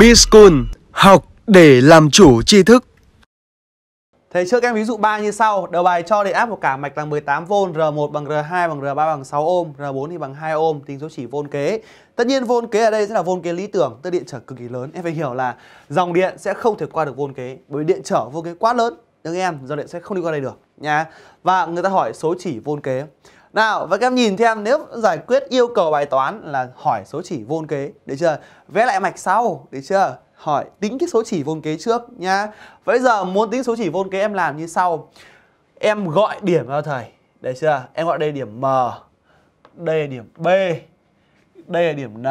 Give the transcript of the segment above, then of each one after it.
Be School, học để làm chủ tri thức. Thầy trước em ví dụ 3 như sau, đầu bài cho điện áp của cả mạch là 18V, R1 bằng R2 bằng R3 bằng 6 ohm, R4 thì bằng 2 ohm, tính số chỉ vôn kế. Tất nhiên vôn kế ở đây sẽ là vôn kế lý tưởng, tức điện trở cực kỳ lớn. Em phải hiểu là dòng điện sẽ không thể qua được vôn kế, bởi điện trở vôn kế quá lớn, nhưng em dòng điện sẽ không đi qua đây được nha. Và người ta hỏi số chỉ vôn kế. Nào, và các em nhìn thêm nếu giải quyết yêu cầu bài toán là hỏi số chỉ vôn kế, được chưa? Vẽ lại mạch sau, được chưa? Hỏi tính cái số chỉ vôn kế trước nhá. Bây giờ muốn tính số chỉ vôn kế em làm như sau. Em gọi điểm vào thầy, được chưa? Em gọi đây điểm M, đây là điểm B, đây là điểm N,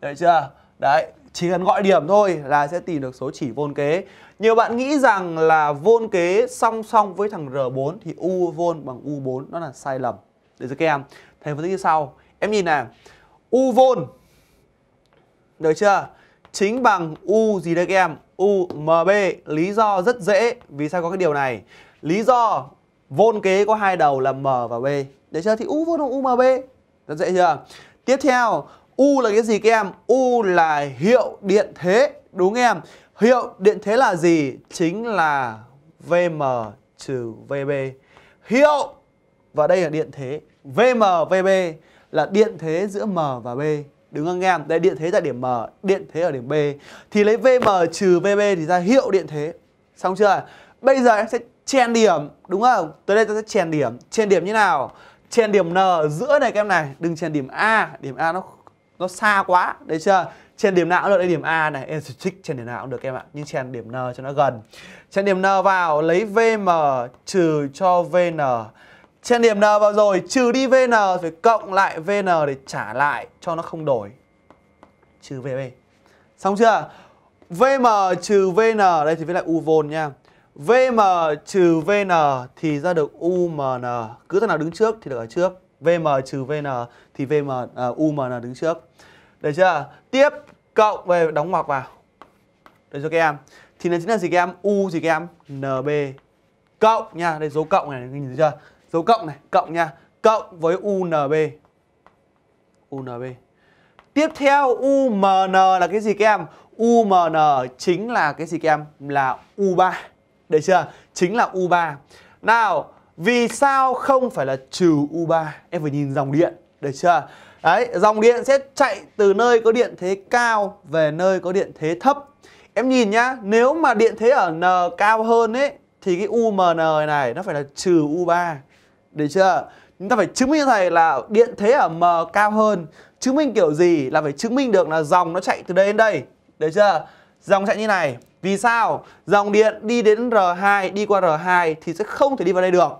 được chưa? Đấy, chỉ cần gọi điểm thôi là sẽ tìm được số chỉ vôn kế. Nhiều bạn nghĩ rằng là vôn kế song song với thằng R4 thì U vôn bằng U4 nó là sai lầm để cho các em thầy phân tích như sau em nhìn này u vôn được chưa chính bằng u gì đây các em u mb lý do rất dễ vì sao có cái điều này lý do vôn kế có hai đầu là m và b được chưa thì u vôn u mb rất dễ chưa tiếp theo u là cái gì các em u là hiệu điện thế đúng em hiệu điện thế là gì chính là vm trừ vb hiệu và đây là điện thế VM VB là điện thế giữa M và B đứng ngang ngang đây điện thế tại điểm M điện thế ở điểm B thì lấy VM trừ VB thì ra hiệu điện thế xong chưa bây giờ em sẽ chèn điểm đúng không tới đây ta sẽ chèn điểm chèn điểm như nào chèn điểm N giữa này các em này đừng chèn điểm A điểm A nó nó xa quá đấy chưa chèn điểm nào cũng được đây điểm A này em thích chèn điểm nào cũng được em ạ nhưng chèn điểm N cho nó gần chèn điểm N vào lấy VM trừ cho VN trên điểm N vào rồi trừ đi VN phải cộng lại VN để trả lại cho nó không đổi. Trừ VB. Xong chưa? VM trừ VN đây thì viết lại U vôn nha. VM trừ VN thì ra được UMN. Cứ thằng nào đứng trước thì được ở trước. VM trừ VN thì VM uh, à, UMN đứng trước. Được chưa? Tiếp cộng về đóng ngoặc vào. Được cho các em. Thì nó chính là gì các em? U gì các em? NB cộng nha. Đây dấu cộng này nhìn thấy chưa? dấu cộng này, cộng nha, cộng với UNB. UNB. Tiếp theo UMN là cái gì các em? UMN chính là cái gì các em? Là U3. Được chưa? Chính là U3. Nào, vì sao không phải là trừ U3? Em phải nhìn dòng điện, được chưa? Đấy, dòng điện sẽ chạy từ nơi có điện thế cao về nơi có điện thế thấp. Em nhìn nhá, nếu mà điện thế ở N cao hơn ấy thì cái UMN này nó phải là trừ U3. Được chưa? Chúng ta phải chứng minh cho thầy là điện thế ở M cao hơn. Chứng minh kiểu gì là phải chứng minh được là dòng nó chạy từ đây đến đây. Được chưa? Dòng chạy như này. Vì sao? Dòng điện đi đến R2, đi qua R2 thì sẽ không thể đi vào đây được.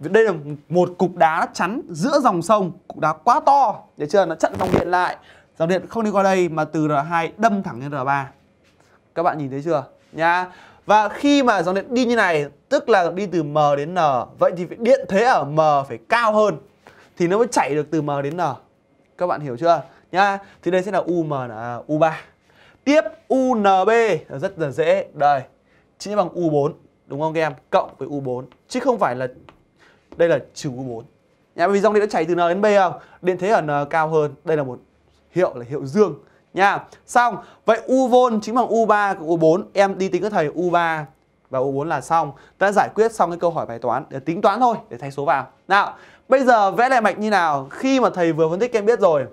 Đây là một cục đá chắn giữa dòng sông, cục đá quá to, được chưa? Nó chặn dòng điện lại. Dòng điện không đi qua đây mà từ R2 đâm thẳng lên R3. Các bạn nhìn thấy chưa? Nhá. Và khi mà dòng điện đi như này tức là đi từ M đến N Vậy thì điện thế ở M phải cao hơn Thì nó mới chạy được từ M đến N Các bạn hiểu chưa? Nha. Thì đây sẽ là UM là U3 Tiếp UNB rất là dễ Đây chỉ bằng U4 Đúng không các em? Cộng với U4 Chứ không phải là Đây là trừ U4 Nha, vì dòng điện đã chảy từ N đến B không? Điện thế ở N cao hơn Đây là một hiệu là hiệu dương nha. Xong, vậy u vôn chính bằng U3 cộng U4, em đi tính với thầy U3 và U4 là xong. Ta giải quyết xong cái câu hỏi bài toán để tính toán thôi, để thay số vào. Nào, bây giờ vẽ lại mạch như nào? Khi mà thầy vừa phân tích em biết rồi.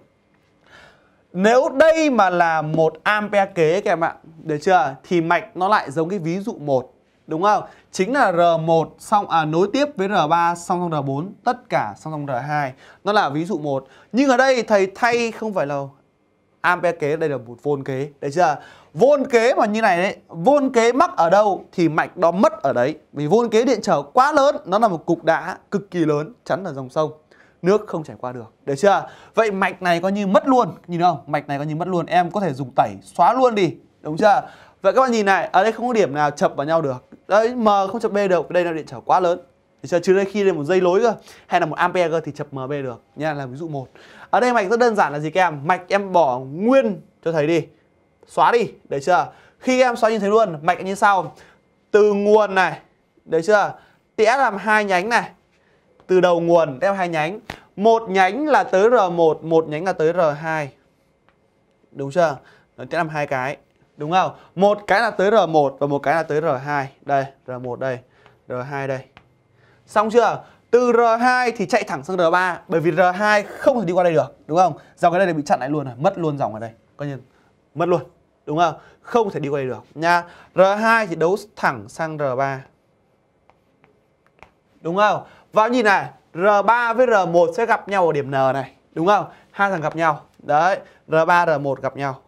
Nếu đây mà là một ampere kế các em ạ, được chưa? Thì mạch nó lại giống cái ví dụ 1 đúng không? Chính là R1 xong à nối tiếp với R3 xong xong R4, tất cả xong xong R2. Nó là ví dụ 1. Nhưng ở đây thầy thay không phải là ampe kế đây là một vôn kế đấy chưa vôn kế mà như này đấy vôn kế mắc ở đâu thì mạch đó mất ở đấy vì vôn kế điện trở quá lớn nó là một cục đá cực kỳ lớn chắn ở dòng sông nước không chảy qua được được chưa vậy mạch này coi như mất luôn nhìn không mạch này coi như mất luôn em có thể dùng tẩy xóa luôn đi đúng chưa vậy các bạn nhìn này ở đây không có điểm nào chập vào nhau được đấy m không chập b được đây là điện trở quá lớn thì chưa chưa khi lên một dây lối cơ hay là một ampere cơ thì chập mb được nha là ví dụ một ở đây mạch rất đơn giản là gì các em mạch em bỏ nguyên cho thầy đi xóa đi để chưa khi em xóa như thế luôn mạch như sau từ nguồn này để chưa tẽ làm hai nhánh này từ đầu nguồn đem hai nhánh một nhánh là tới r1 một nhánh là tới r2 đúng chưa nó sẽ làm hai cái đúng không một cái là tới r1 và một cái là tới r2 đây r1 đây r2 đây Xong chưa? Từ R2 thì chạy thẳng sang R3 Bởi vì R2 không thể đi qua đây được Đúng không? Dòng cái này bị chặn lại luôn rồi à? Mất luôn dòng ở đây Coi như mất luôn Đúng không? Không thể đi qua đây được nha R2 thì đấu thẳng sang R3 Đúng không? Và nhìn này R3 với R1 sẽ gặp nhau ở điểm N này Đúng không? Hai thằng gặp nhau Đấy R3, R1 gặp nhau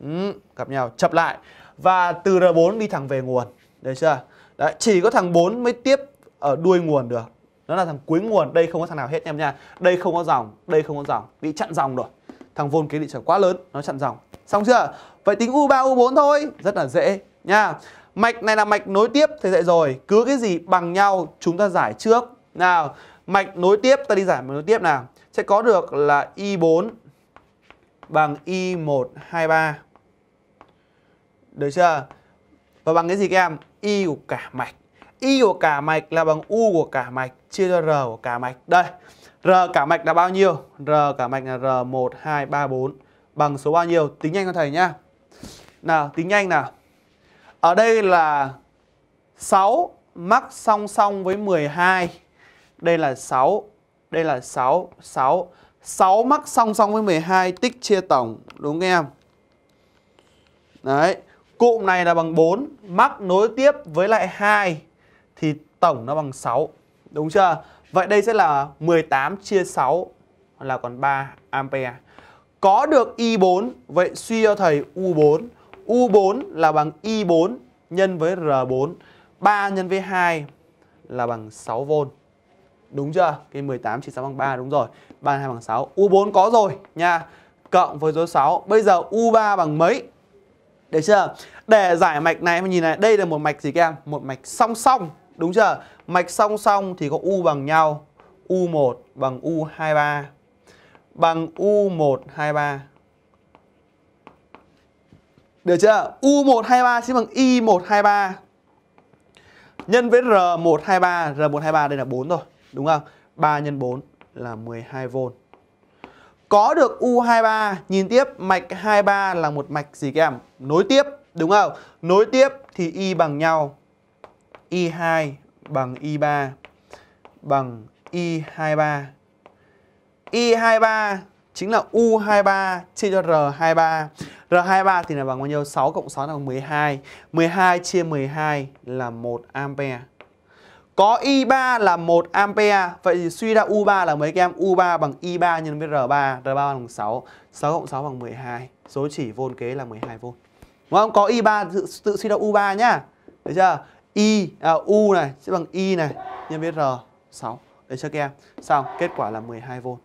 ừ, Gặp nhau, chập lại Và từ R4 đi thẳng về nguồn Đấy chưa? Đấy, chỉ có thằng 4 mới tiếp ở ờ, đuôi nguồn được nó là thằng cuối nguồn đây không có thằng nào hết em nha đây không có dòng đây không có dòng bị chặn dòng rồi thằng vôn kế điện trở quá lớn nó chặn dòng xong chưa vậy tính u 3 u 4 thôi rất là dễ nha mạch này là mạch nối tiếp thầy dạy rồi cứ cái gì bằng nhau chúng ta giải trước nào mạch nối tiếp ta đi giải mạch nối tiếp nào sẽ có được là y 4 bằng y 123 được chưa và bằng cái gì các em y của cả mạch Y của cả mạch là bằng U của cả mạch chia cho R của cả mạch. Đây, R cả mạch là bao nhiêu? R cả mạch là R1, 2, 3, 4 bằng số bao nhiêu? Tính nhanh cho thầy nhá. Nào, tính nhanh nào. Ở đây là 6 mắc song song với 12. Đây là 6, đây là 6, 6. 6 mắc song song với 12 tích chia tổng, đúng không em? Đấy, cụm này là bằng 4, mắc nối tiếp với lại 2 thì tổng nó bằng 6. Đúng chưa? Vậy đây sẽ là 18 chia 6 là còn 3 ampere. Có được I4, vậy suy cho thầy U4. U4 là bằng I4 nhân với R4. 3 nhân với 2 là bằng 6V. Đúng chưa? Cái 18 chia 6 bằng 3 đúng rồi. 3 2 bằng 6. U4 có rồi nha. Cộng với số 6. Bây giờ U3 bằng mấy? để chưa? Để giải mạch này em nhìn này, đây là một mạch gì các em? Một mạch song song Đúng chưa? Mạch song song thì có U bằng nhau. U1 bằng U23 bằng U123. Được chưa? U123 sẽ bằng Y123 nhân với R123, R123 đây là 4 rồi, đúng không? 3 nhân 4 là 12V. Có được U23, nhìn tiếp mạch 23 là một mạch gì các em? Nối tiếp, đúng không? Nối tiếp thì Y bằng nhau. Y2 bằng Y3 bằng Y23. Y23 chính là U23 chia cho R23. R23 thì là bằng bao nhiêu? 6 cộng 6 là bằng 12. 12 chia 12 là 1 ampere. Có I3 là 1 ampere. Vậy thì suy ra U3 là mấy các em? U3 bằng I3 nhân với R3, R3 bằng 6, 6 cộng 6 bằng 12. Số chỉ vôn kế là 12V. Đúng không? Có I3 tự, tự suy ra U3 nhá. Được chưa? I à, U này sẽ bằng Y này nhân với R 6 để cho các em Xong kết quả là 12V